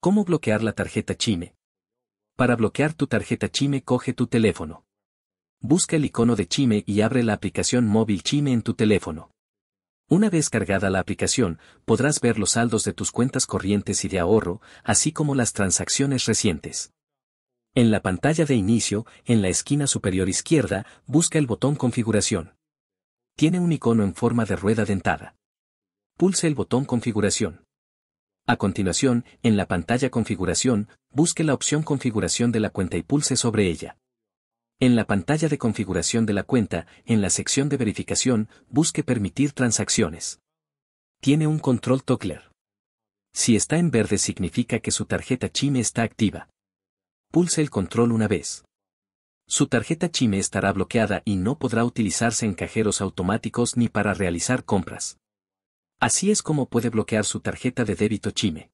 ¿Cómo bloquear la tarjeta Chime? Para bloquear tu tarjeta Chime coge tu teléfono. Busca el icono de Chime y abre la aplicación móvil Chime en tu teléfono. Una vez cargada la aplicación, podrás ver los saldos de tus cuentas corrientes y de ahorro, así como las transacciones recientes. En la pantalla de inicio, en la esquina superior izquierda, busca el botón Configuración. Tiene un icono en forma de rueda dentada. Pulse el botón Configuración. A continuación, en la pantalla Configuración, busque la opción Configuración de la cuenta y pulse sobre ella. En la pantalla de configuración de la cuenta, en la sección de verificación, busque Permitir transacciones. Tiene un control tocler. Si está en verde significa que su tarjeta Chime está activa. Pulse el control una vez. Su tarjeta Chime estará bloqueada y no podrá utilizarse en cajeros automáticos ni para realizar compras. Así es como puede bloquear su tarjeta de débito Chime.